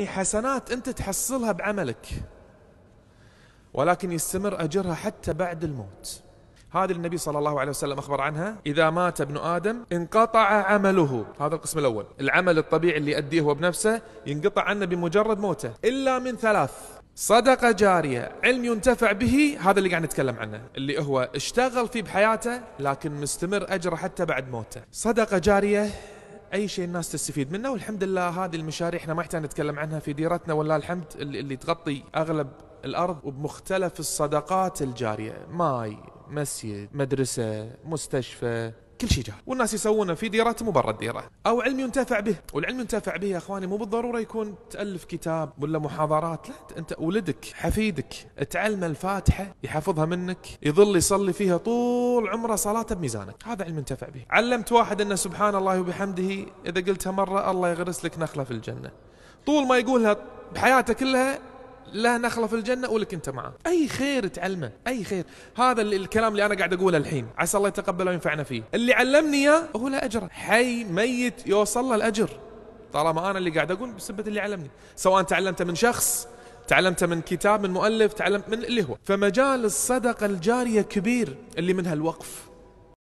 حسنات أنت تحصلها بعملك ولكن يستمر أجرها حتى بعد الموت هذه النبي صلى الله عليه وسلم أخبر عنها إذا مات ابن آدم انقطع عمله هذا القسم الأول العمل الطبيعي اللي يؤديه هو بنفسه ينقطع عنه بمجرد موته إلا من ثلاث صدقة جارية علم ينتفع به هذا اللي قاعد نتكلم عنه اللي هو اشتغل فيه بحياته لكن مستمر أجره حتى بعد موته صدقة جارية اي شيء الناس تستفيد منه والحمد لله هذه المشاريع احنا ما يحتاج نتكلم عنها في ديرتنا ولا الحمد اللي تغطي اغلب الارض وبمختلف الصدقات الجاريه ماي مسجد مدرسه مستشفى كل شيء جاهز والناس يسوونه في ديرات مو برا الديره او علم ينتفع به والعلم ينتفع به يا اخواني مو بالضروره يكون تالف كتاب ولا محاضرات لا انت ولدك حفيدك تعلمه الفاتحه يحفظها منك يظل يصلي فيها طول عمره صلاته بميزانك هذا علم ينتفع به علمت واحد انه سبحان الله وبحمده اذا قلتها مره الله يغرس لك نخله في الجنه طول ما يقولها بحياته كلها لا نخله في الجنه ولك انت معه اي خير تعلمه اي خير هذا الكلام اللي انا قاعد اقوله الحين عسى الله يتقبله وينفعنا فيه اللي علمني اياه هو له اجر حي ميت يوصل له الاجر طالما انا اللي قاعد اقول بسبب اللي علمني سواء تعلمته من شخص تعلمته من كتاب من مؤلف تعلمت من اللي هو فمجال الصدقه الجاريه كبير اللي منها الوقف